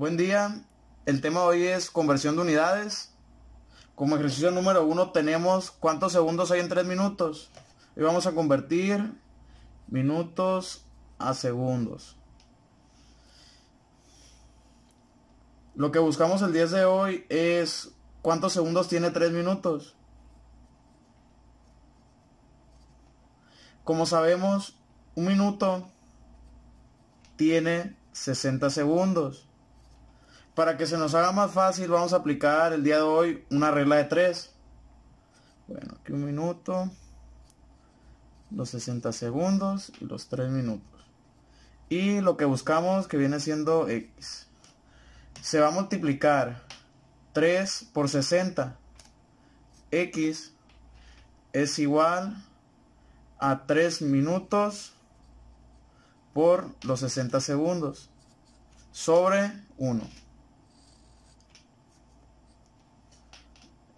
Buen día. El tema hoy es conversión de unidades. Como ejercicio número uno tenemos cuántos segundos hay en tres minutos. Y vamos a convertir minutos a segundos. Lo que buscamos el día de hoy es cuántos segundos tiene tres minutos. Como sabemos, un minuto tiene 60 segundos. Para que se nos haga más fácil, vamos a aplicar el día de hoy una regla de 3. Bueno, aquí un minuto, los 60 segundos y los 3 minutos. Y lo que buscamos que viene siendo X. Se va a multiplicar 3 por 60. X es igual a 3 minutos por los 60 segundos sobre 1.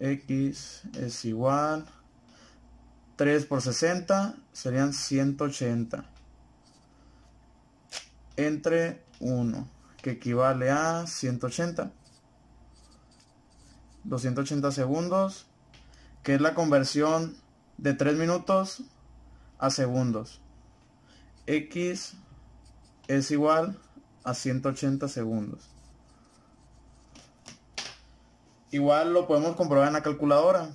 X es igual 3 por 60 serían 180 entre 1 que equivale a 180 280 segundos que es la conversión de 3 minutos a segundos X es igual a 180 segundos Igual lo podemos comprobar en la calculadora.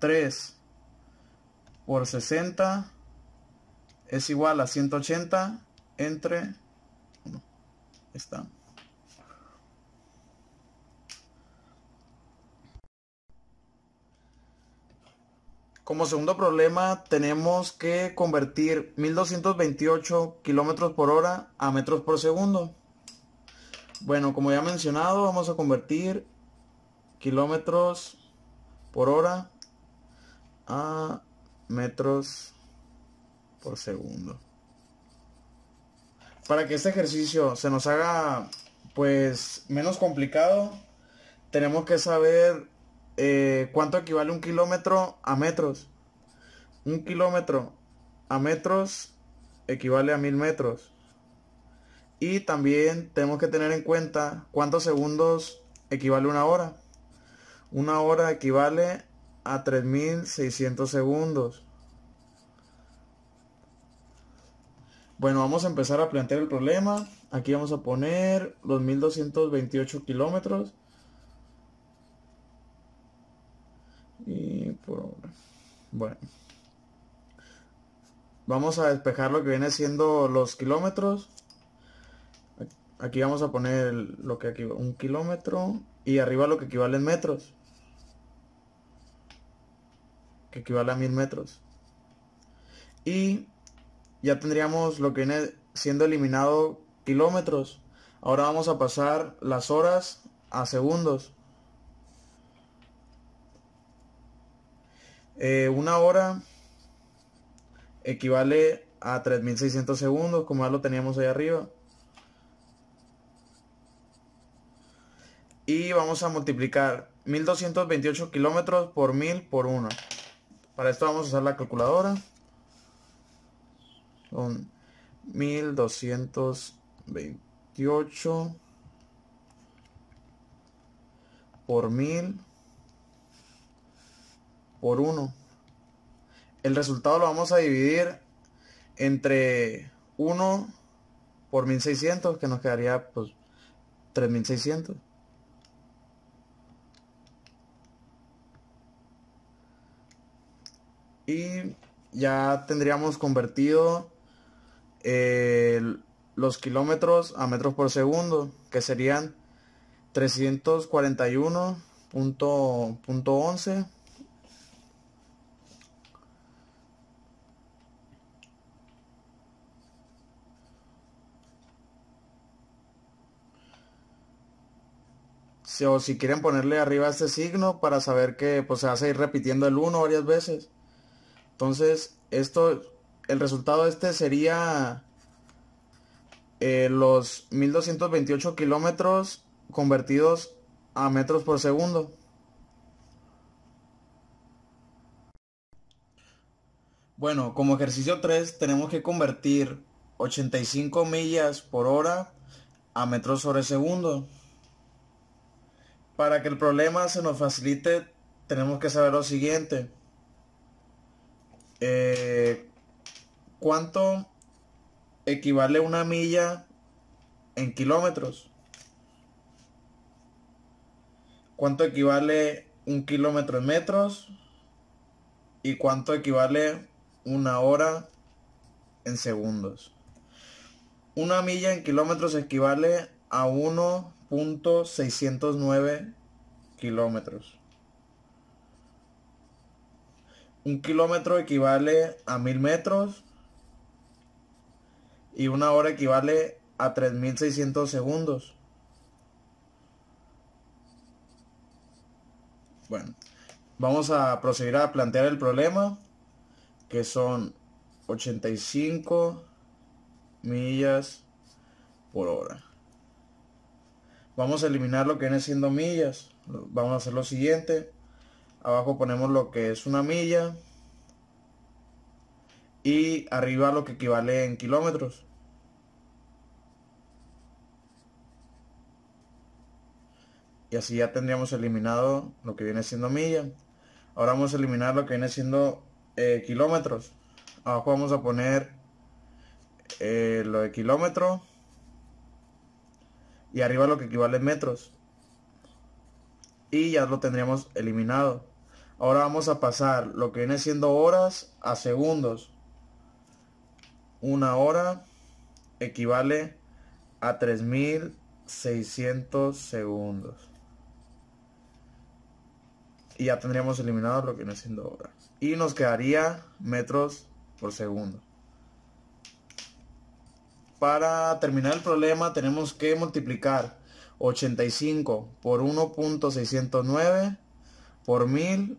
3 por 60 es igual a 180 entre... Como segundo problema tenemos que convertir 1228 kilómetros por hora a metros por segundo. Bueno, como ya mencionado, vamos a convertir kilómetros por hora a metros por segundo. Para que este ejercicio se nos haga pues menos complicado, tenemos que saber eh, cuánto equivale un kilómetro a metros. Un kilómetro a metros equivale a mil metros. Y también tenemos que tener en cuenta cuántos segundos equivale una hora. Una hora equivale a 3600 segundos. Bueno, vamos a empezar a plantear el problema. Aquí vamos a poner 1228 kilómetros. Y Bueno. Vamos a despejar lo que viene siendo los kilómetros. Aquí vamos a poner lo que aquí, un kilómetro y arriba lo que equivale en metros. Que equivale a mil metros. Y ya tendríamos lo que viene siendo eliminado kilómetros. Ahora vamos a pasar las horas a segundos. Eh, una hora equivale a 3600 segundos, como ya lo teníamos ahí arriba. Y vamos a multiplicar 1228 kilómetros por 1000 por 1. Para esto vamos a usar la calculadora. Son 1228 por 1000 por 1. El resultado lo vamos a dividir entre 1 por 1600, que nos quedaría pues 3600. Y ya tendríamos convertido eh, los kilómetros a metros por segundo, que serían 341.11 o si quieren ponerle arriba este signo para saber que pues, se hace ir repitiendo el 1 varias veces. Entonces, esto, el resultado este sería eh, los 1228 kilómetros convertidos a metros por segundo. Bueno, como ejercicio 3 tenemos que convertir 85 millas por hora a metros sobre segundo. Para que el problema se nos facilite, tenemos que saber lo siguiente. Eh, ¿cuánto equivale una milla en kilómetros? ¿Cuánto equivale un kilómetro en metros? ¿Y cuánto equivale una hora en segundos? Una milla en kilómetros equivale a 1.609 kilómetros un kilómetro equivale a mil metros y una hora equivale a 3.600 segundos. Bueno, vamos a proceder a plantear el problema, que son 85 millas por hora. Vamos a eliminar lo que viene siendo millas. Vamos a hacer lo siguiente abajo ponemos lo que es una milla y arriba lo que equivale en kilómetros y así ya tendríamos eliminado lo que viene siendo milla ahora vamos a eliminar lo que viene siendo eh, kilómetros abajo vamos a poner eh, lo de kilómetro y arriba lo que equivale en metros y ya lo tendríamos eliminado Ahora vamos a pasar lo que viene siendo horas a segundos. Una hora equivale a 3600 segundos. Y ya tendríamos eliminado lo que viene siendo horas. Y nos quedaría metros por segundo. Para terminar el problema tenemos que multiplicar 85 por 1.609 por 1000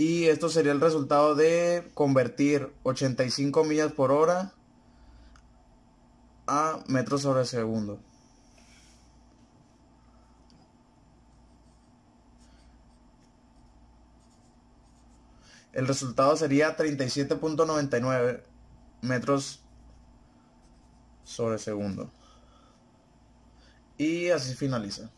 Y esto sería el resultado de convertir 85 millas por hora a metros sobre segundo. El resultado sería 37.99 metros sobre segundo. Y así finaliza.